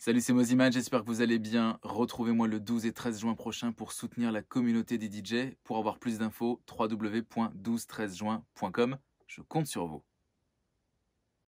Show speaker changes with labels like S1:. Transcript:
S1: Salut, c'est Moziman, j'espère que vous allez bien. Retrouvez-moi le 12 et 13 juin prochain pour soutenir la communauté des DJ. Pour avoir plus d'infos, www.1213juin.com. Je compte sur vous.